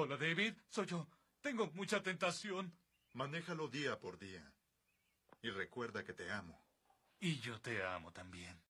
Hola, David. Soy yo. Tengo mucha tentación. Manéjalo día por día. Y recuerda que te amo. Y yo te amo también.